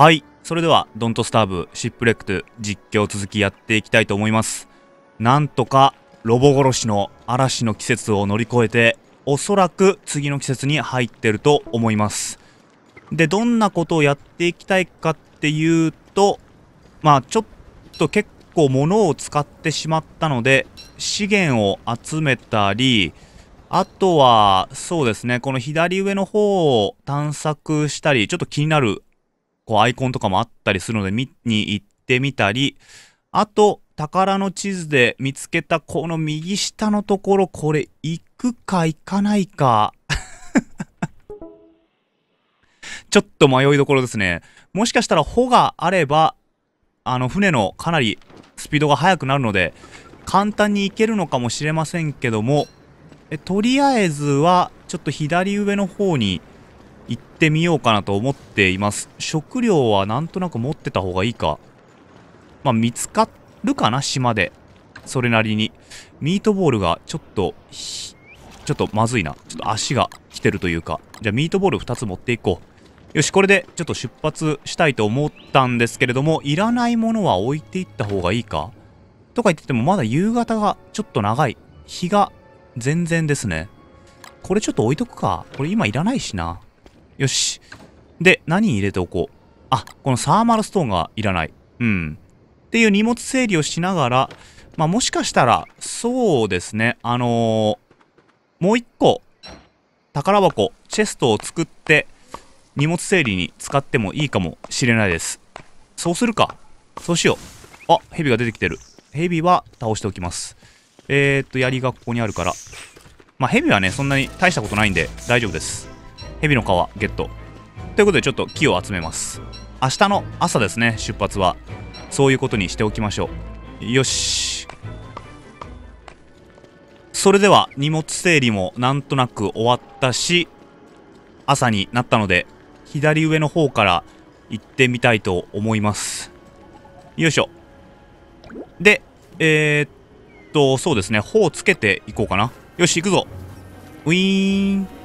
はい。それでは、ドントスターブシップレクト実況続きやっていきたいと思います。なんとか、ロボ殺しの嵐の季節を乗り越えて、おそらく次の季節に入ってると思います。で、どんなことをやっていきたいかっていうと、まあ、ちょっと結構物を使ってしまったので、資源を集めたり、あとは、そうですね、この左上の方を探索したり、ちょっと気になるこうアイコンとかもあったりするので見に行ってみたり、あと、宝の地図で見つけたこの右下のところ、これ行くか行かないか。ちょっと迷いどころですね。もしかしたら帆があれば、あの船のかなりスピードが速くなるので、簡単に行けるのかもしれませんけども、えとりあえずは、ちょっと左上の方にってみようかなと思っています。食料はなんとなく持ってた方がいいか。まあ、見つかるかな島で。それなりに。ミートボールがちょっと、ちょっとまずいな。ちょっと足が来てるというか。じゃあミートボール2つ持っていこう。よし、これでちょっと出発したいと思ったんですけれども、いらないものは置いていった方がいいかとか言っててもまだ夕方がちょっと長い。日が全然ですね。これちょっと置いとくか。これ今いらないしな。よし。で、何入れておこう。あ、このサーマルストーンがいらない。うん。っていう荷物整理をしながら、まあ、もしかしたら、そうですね、あのー、もう一個、宝箱、チェストを作って、荷物整理に使ってもいいかもしれないです。そうするか。そうしよう。あ、ヘビが出てきてる。ヘビは倒しておきます。えー、っと、槍がここにあるから。まあ、ヘビはね、そんなに大したことないんで大丈夫です。蛇の皮ゲットということでちょっと木を集めます明日の朝ですね出発はそういうことにしておきましょうよしそれでは荷物整理もなんとなく終わったし朝になったので左上の方から行ってみたいと思いますよいしょでえー、っとそうですね帆をつけていこうかなよし行くぞウィーン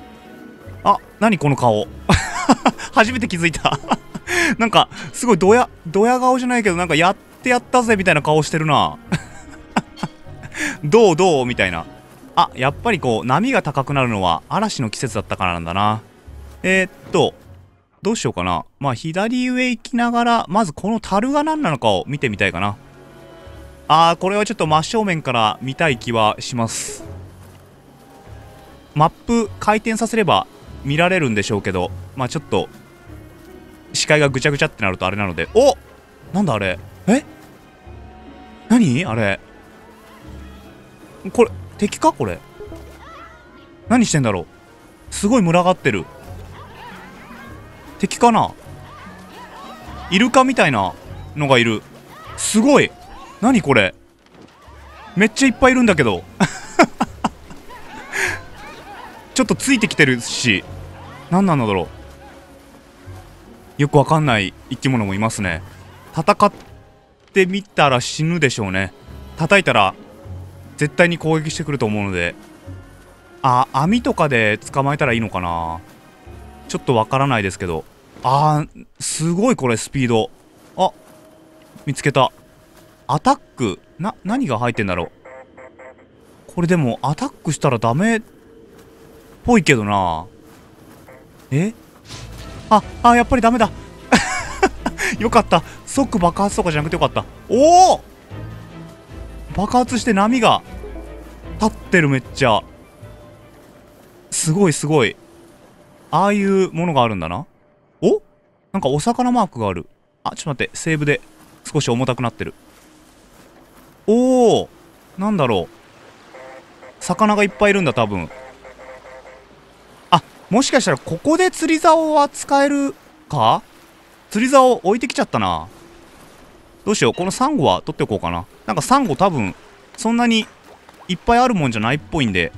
あ、何この顔。初めて気づいた なんか、すごいドヤ、ドヤ顔じゃないけど、なんかやってやったぜみたいな顔してるな。どうどうみたいな。あ、やっぱりこう、波が高くなるのは嵐の季節だったからなんだな。えー、っと、どうしようかな。まあ、左上行きながら、まずこの樽が何なのかを見てみたいかな。あー、これはちょっと真正面から見たい気はします。マップ回転させれば見られるんでしょうけど、まあちょっと、視界がぐちゃぐちゃってなるとあれなので、おなんだあれえ何あれこれ、敵かこれ。何してんだろうすごい群がってる。敵かなイルカみたいなのがいる。すごい何これめっちゃいっぱいいるんだけど ちょっとついてきてるし何なんだろうよくわかんない生き物もいますね戦ってみたら死ぬでしょうね叩いたら絶対に攻撃してくると思うのであ網とかで捕まえたらいいのかなちょっとわからないですけどあーすごいこれスピードあ見つけたアタックな何が入ってんだろうこれでもアタックしたらダメっぽいけどなえあ、あ、やっぱりダメだ。よかった。即爆発とかじゃなくてよかった。おお爆発して波が立ってるめっちゃ。すごいすごい。ああいうものがあるんだな。おなんかお魚マークがある。あ、ちょっと待って。セーブで少し重たくなってる。おおなんだろう。魚がいっぱいいるんだ、多分。もしかしたらここで釣り竿は使えるか釣り竿置いてきちゃったな。どうしよう。このサンゴは取っておこうかな。なんかサンゴ多分、そんなにいっぱいあるもんじゃないっぽいんで、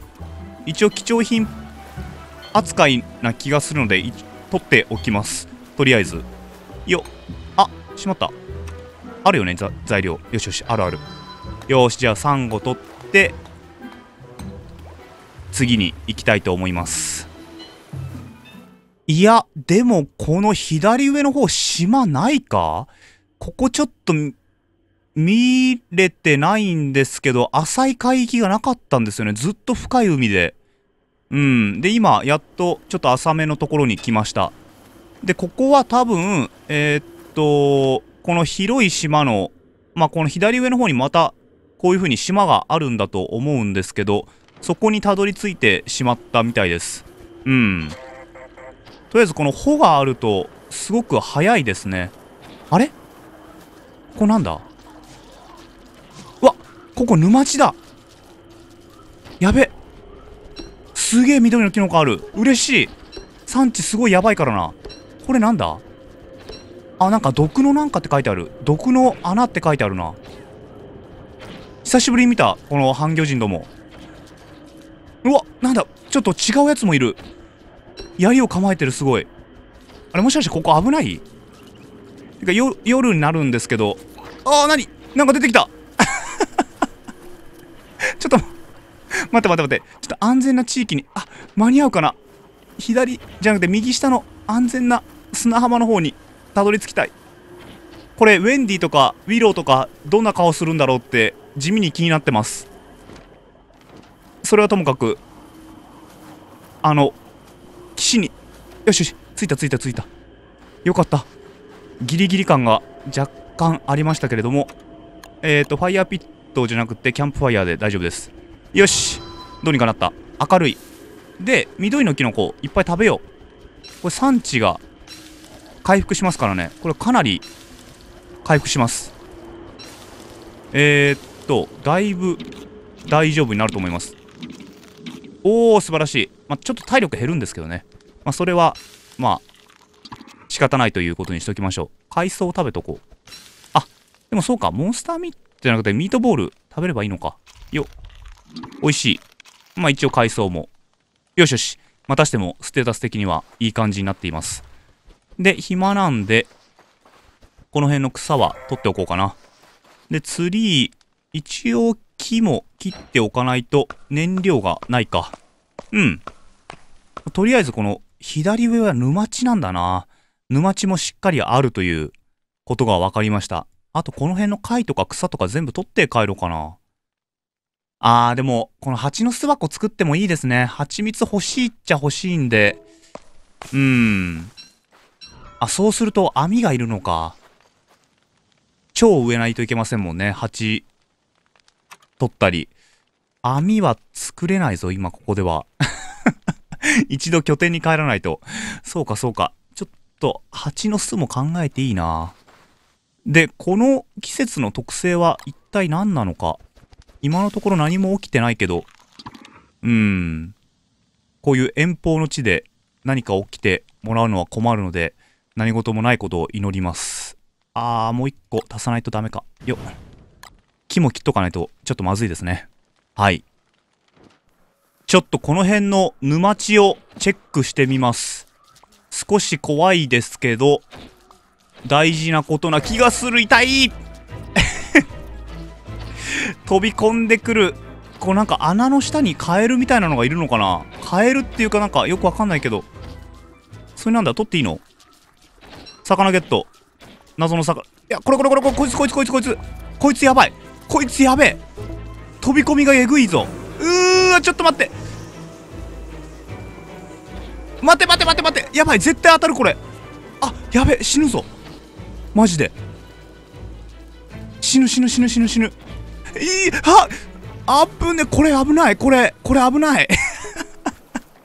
一応貴重品扱いな気がするので、取っておきます。とりあえず。よあ、しまった。あるよね、材料。よしよし、あるある。よし、じゃあサンゴ取って、次に行きたいと思います。いや、でもこの左上の方島ないかここちょっと見れてないんですけど、浅い海域がなかったんですよね。ずっと深い海で。うん。で、今、やっとちょっと浅めのところに来ました。で、ここは多分、えー、っと、この広い島の、まあ、この左上の方にまた、こういう風に島があるんだと思うんですけど、そこにたどり着いてしまったみたいです。うん。とりあえずこの穂があるとすごく早いですねあれここなんだうわここ沼地だやべすげえ緑のキノコある嬉しい産地すごいやばいからなこれなんだあなんか毒のなんかって書いてある毒の穴って書いてあるな久しぶりに見たこの半魚人どもうわなんだちょっと違うやつもいる槍を構えてるすごいあれもしかしてここ危ないてかよ夜になるんですけどああ何なんか出てきた ちょっと待って待って待ってちょっと安全な地域にあ間に合うかな左じゃなくて右下の安全な砂浜の方にたどり着きたいこれウェンディとかウィローとかどんな顔するんだろうって地味に気になってますそれはともかくあの死によしよし着いた着いた着いたよかったギリギリ感が若干ありましたけれどもえっ、ー、とファイヤーピットじゃなくてキャンプファイヤーで大丈夫ですよしどうにかなった明るいで緑のキノコいっぱい食べようこれ産地が回復しますからねこれかなり回復しますえー、っとだいぶ大丈夫になると思いますおお素晴らしいまあ、ちょっと体力減るんですけどねまあ、それは、まあ、仕方ないということにしときましょう。海藻を食べとこう。あ、でもそうか、モンスターミートじゃなくてミートボール食べればいいのか。よ美味しい。まあ一応海藻も。よしよし。またしてもステータス的にはいい感じになっています。で、暇なんで、この辺の草は取っておこうかな。で、ツリー、一応木も切っておかないと燃料がないか。うん。とりあえずこの左上は沼地なんだな。沼地もしっかりあるということが分かりました。あとこの辺の貝とか草とか全部取って帰ろうかな。あーでも、この蜂の巣箱作ってもいいですね。蜂蜜欲しいっちゃ欲しいんで。うーん。あ、そうすると網がいるのか。超植えないといけませんもんね。蜂、取ったり。網は作れないぞ、今ここでは。一度拠点に帰らないと。そうか、そうか。ちょっと、蜂の巣も考えていいな。で、この季節の特性は一体何なのか。今のところ何も起きてないけど、うーん。こういう遠方の地で何か起きてもらうのは困るので、何事もないことを祈ります。あー、もう一個足さないとダメか。よっ。木も切っとかないと、ちょっとまずいですね。はい。ちょっとこの辺の沼地をチェックしてみます。少し怖いですけど、大事なことな気がする痛い 飛び込んでくる。こうなんか穴の下にカエルみたいなのがいるのかなカエルっていうかなんかよくわかんないけど。それなんだ取っていいの魚ゲット。謎の魚。いや、これこれこれこれ、こいつこいつこいつこいつ。こいつやばい。こいつやべえ。飛び込みがえぐいぞ。うーうわちょっと待って待て待て待て待てやばい絶対当たるこれあやべ死ぬぞマジで死ぬ死ぬ死ぬ死ぬ死ぬいいはあぶねこれ危ないこれこれ危ない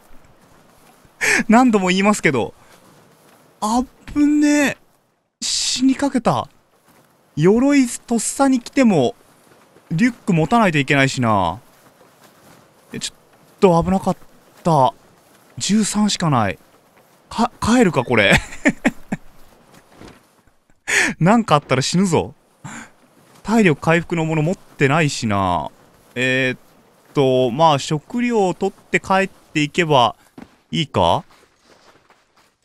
何度も言いますけどあぶね死にかけた鎧とっさに来てもリュック持たないといけないしなと危なかった13しかないか帰るかこれ なんかあったら死ぬぞ体力回復のもの持ってないしなえー、っとまあ食料を取って帰っていけばいいか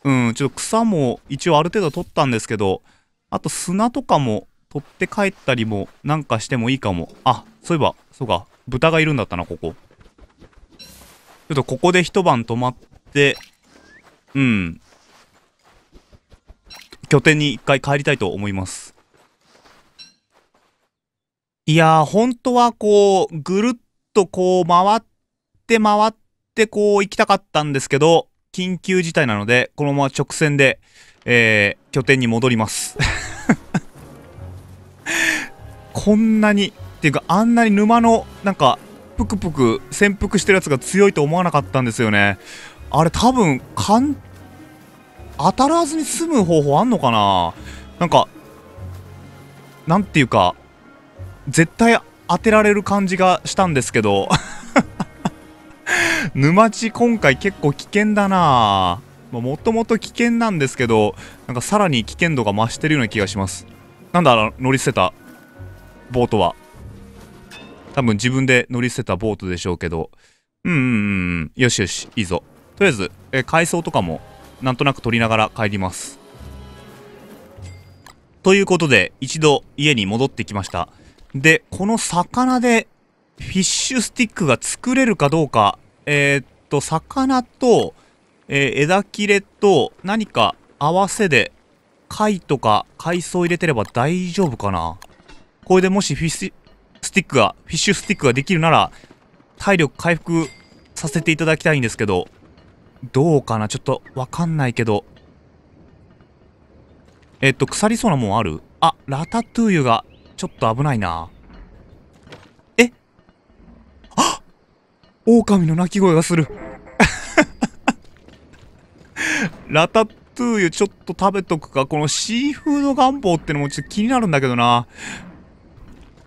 うんちょっと草も一応ある程度取ったんですけどあと砂とかも取って帰ったりもなんかしてもいいかもあそういえばそうか豚がいるんだったなここちょっとここで一晩泊まって、うん。拠点に一回帰りたいと思います。いやー、本当はこう、ぐるっとこう、回って回って、こう、行きたかったんですけど、緊急事態なので、このまま直線で、えー、拠点に戻ります。こんなに、っていうか、あんなに沼の、なんか、ぷくぷく潜伏してるやつが強いと思わなかったんですよねあれ多分かん当たらずに済む方法あんのかななんかなんていうか絶対当てられる感じがしたんですけど 沼地今回結構危険だなもともと危険なんですけどなんかさらに危険度が増してるような気がしますなんだ乗り捨てたボートは多分自分で乗り捨てたボートでしょうけど。うんうんうん。よしよし、いいぞ。とりあえず、え海藻とかも、なんとなく取りながら帰ります。ということで、一度家に戻ってきました。で、この魚で、フィッシュスティックが作れるかどうか、えー、っと、魚と、えー、枝切れと、何か合わせで、貝とか海藻入れてれば大丈夫かなこれでもしフィッシスティックが、フィッシュスティックができるなら、体力回復させていただきたいんですけど、どうかなちょっとわかんないけど。えっと、腐りそうなもんあるあ、ラタトゥーユが、ちょっと危ないな。えあ狼の鳴き声がする。ラタトゥーユちょっと食べとくか。このシーフード願望ってのもちょっと気になるんだけどな。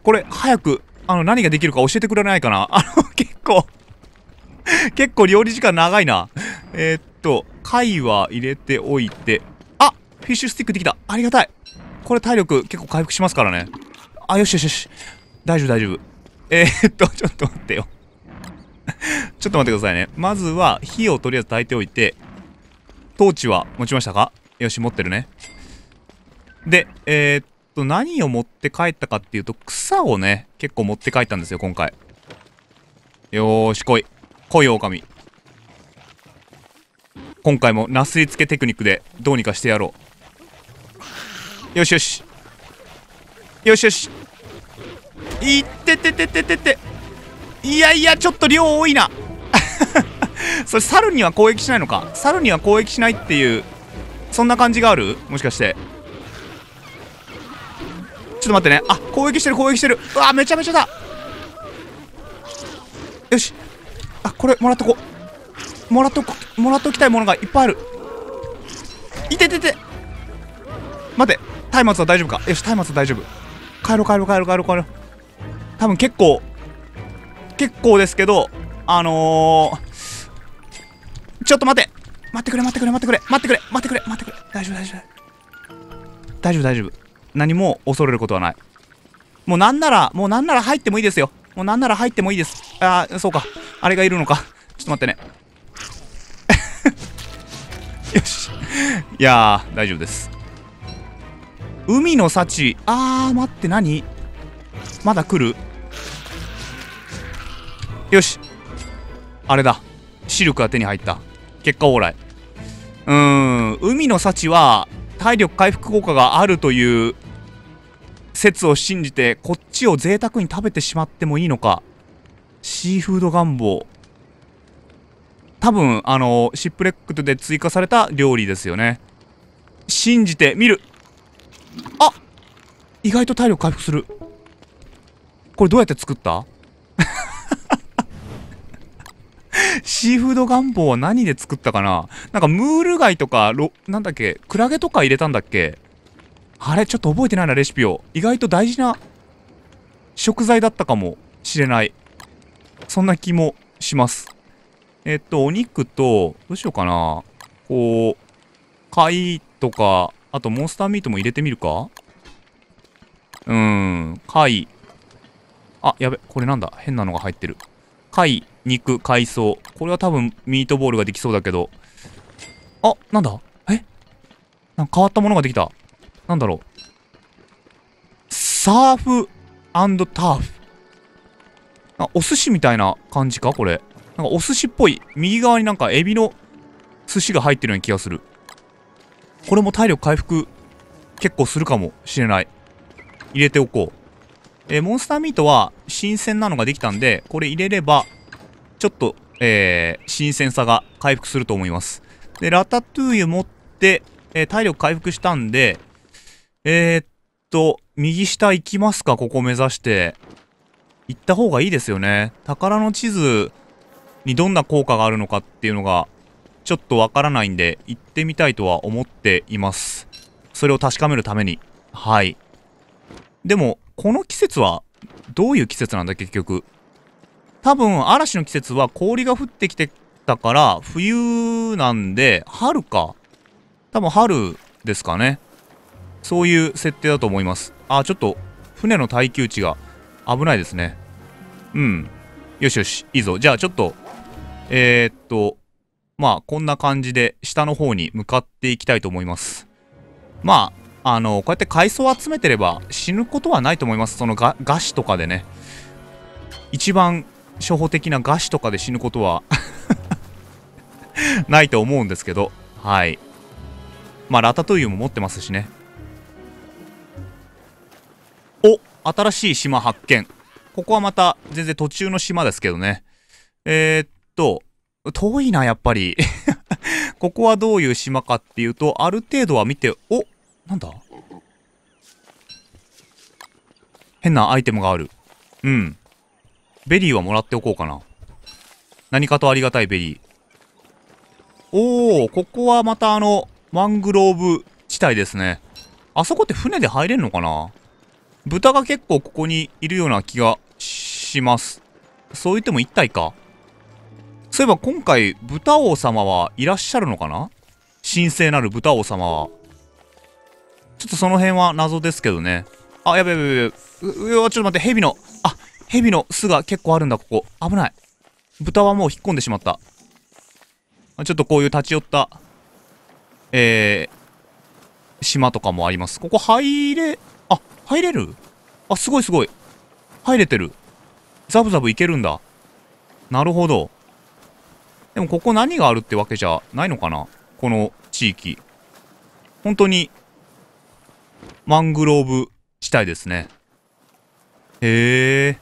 これ、早く、あの、何ができるか教えてくれないかな あの、結構結構料理時間長いな。えー、っと、貝は入れておいて、あフィッシュスティックできたありがたいこれ体力結構回復しますからね。あ、よしよしよし。大丈夫大丈夫。えー、っと、ちょっと待ってよちょっと待ってくださいね。まずは、火をとりあえず炊いておいて、トーチは持ちましたかよし、持ってるね。で、えー、と何を持って帰ったかっていうと、草をね、結構持って帰ったんですよ、今回。よーし、来い。来い、狼。今回もなすりつけテクニックでどうにかしてやろう。よしよし。よしよし。いってててててて。いやいや、ちょっと量多いな。それ、猿には攻撃しないのか。猿には攻撃しないっていう、そんな感じがあるもしかして。と待ってねあ攻撃してる攻撃してるうわめちゃめちゃだよしあこれもらっとこもらっとこもらっときたいものがいっぱいあるいててて待て松明は大丈夫かよし松明は大丈夫帰ろう帰ろう帰ろう帰ろう帰ろう多分結構結構ですけどあのー、ちょっと待って待ってくれ待ってくれ待ってくれ待ってくれ待ってくれ待ってくれ大丈夫大丈夫大丈夫大丈夫何も恐れることはない。もうなんなら、もうなんなら入ってもいいですよ。もうなんなら入ってもいいです。ああ、そうか。あれがいるのか。ちょっと待ってね。よし。いや大丈夫です。海の幸。ああ、待って、何まだ来るよし。あれだ。視力が手に入った。結果オーライ。うーん、海の幸は、体力回復効果があるという説を信じてこっちを贅沢に食べてしまってもいいのかシーフード願望多分あのシップレックトで追加された料理ですよね信じてみるあ意外と体力回復するこれどうやって作ったシーフード願望は何で作ったかななんかムール貝とか、ろ、なんだっけ、クラゲとか入れたんだっけあれ、ちょっと覚えてないな、レシピを。意外と大事な食材だったかもしれない。そんな気もします。えっと、お肉と、どうしようかな。こう、貝とか、あとモンスターミートも入れてみるかうーん、貝。あ、やべ、これなんだ。変なのが入ってる。貝、肉、海藻。これは多分ミートボールができそうだけど。あ、なんだえなんか変わったものができた。なんだろう。サーフターフ。あ、お寿司みたいな感じかこれ。なんかお寿司っぽい。右側になんかエビの寿司が入ってるような気がする。これも体力回復結構するかもしれない。入れておこう。えー、モンスターミートは新鮮なのができたんで、これ入れれば、ちょっと、えー、新鮮さが回復すると思います。で、ラタトゥーユ持って、えー、体力回復したんで、えー、っと、右下行きますか、ここ目指して。行った方がいいですよね。宝の地図にどんな効果があるのかっていうのが、ちょっとわからないんで、行ってみたいとは思っています。それを確かめるために。はい。でも、この季節は、どういう季節なんだ、結局。多分、嵐の季節は氷が降ってきてたから、冬なんで、春か。多分、春ですかね。そういう設定だと思います。あ、ちょっと、船の耐久値が危ないですね。うん。よしよし、いいぞ。じゃあ、ちょっと、えー、っと、まあ、こんな感じで、下の方に向かっていきたいと思います。まあ、あの、こうやって海藻を集めてれば死ぬことはないと思います。そのが餓死とかでね。一番初歩的な餓死とかで死ぬことは ないと思うんですけど。はい。まあ、ラタトゥイユも持ってますしね。お新しい島発見。ここはまた全然途中の島ですけどね。えー、っと、遠いな、やっぱり ここはどういう島かっていうと、ある程度は見て、おなんだ変なアイテムがある。うん。ベリーはもらっておこうかな。何かとありがたいベリー。おー、ここはまたあの、マングローブ地帯ですね。あそこって船で入れんのかな豚が結構ここにいるような気がします。そう言っても1体か。そういえば今回、豚王様はいらっしゃるのかな神聖なる豚王様は。ちょっとその辺は謎ですけどね。あ、やべやべやべ。う、うわ、ちょっと待って、蛇の、あ、蛇の巣が結構あるんだ、ここ。危ない。豚はもう引っ込んでしまった。ちょっとこういう立ち寄った、えー、島とかもあります。ここ入れ、あ、入れるあ、すごいすごい。入れてる。ザブザブいけるんだ。なるほど。でもここ何があるってわけじゃないのかなこの地域。本当にマングローブ地帯ですね。へえ。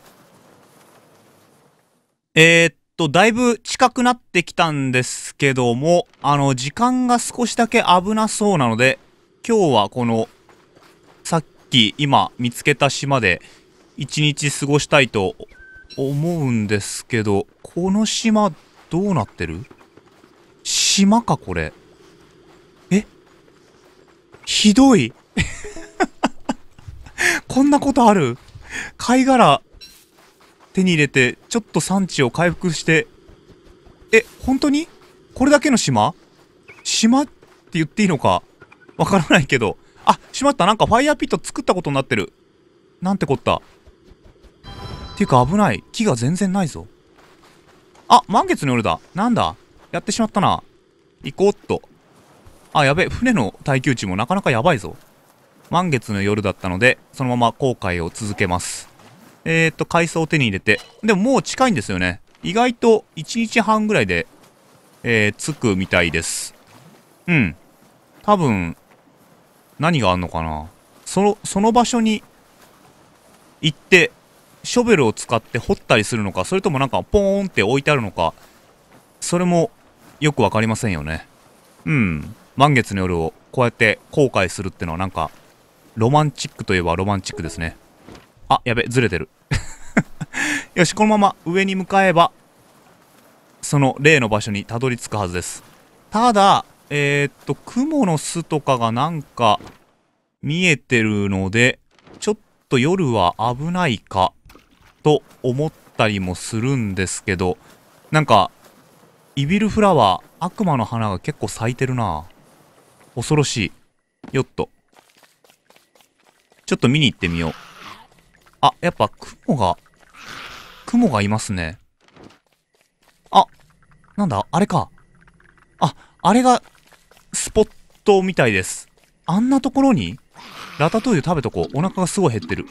えー、っと、だいぶ近くなってきたんですけども、あの、時間が少しだけ危なそうなので、今日はこの、さっき今見つけた島で、一日過ごしたいと思うんですけど、この島、どうなってる島か、これ。えひどい こんなことある貝殻手に入れて、ちょっと産地を回復して、え、本当にこれだけの島島って言っていいのかわからないけど。あ、しまった。なんかファイヤーピット作ったことになってる。なんてこった。っていうか危ない。木が全然ないぞ。あ、満月の夜だ。なんだやってしまったな。行こうっと。あ、やべ。船の耐久値もなかなかやばいぞ。満月の夜だったので、そのまま後悔を続けます。えー、っと、海藻を手に入れて、でももう近いんですよね。意外と1日半ぐらいで、えー、着くみたいです。うん。多分、何があんのかな。その、その場所に行って、ショベルを使って掘ったりするのか、それともなんかポーンって置いてあるのか、それもよくわかりませんよね。うん。満月の夜をこうやって後悔するってのはなんかロマンチックといえばロマンチックですね。あ、やべ、ずれてる。よし、このまま上に向かえば、その例の場所にたどり着くはずです。ただ、えー、っと、雲の巣とかがなんか見えてるので、ちょっと夜は危ないかと思ったりもするんですけど、なんか、イビルフラワー、悪魔の花が結構咲いてるな恐ろしい。よっと。ちょっと見に行ってみよう。あ、やっぱ雲が、雲がいますね。あ、なんだ、あれか。あ、あれが、スポットみたいです。あんなところにラタトゥーユ食べとこう。お腹がすごい減ってる。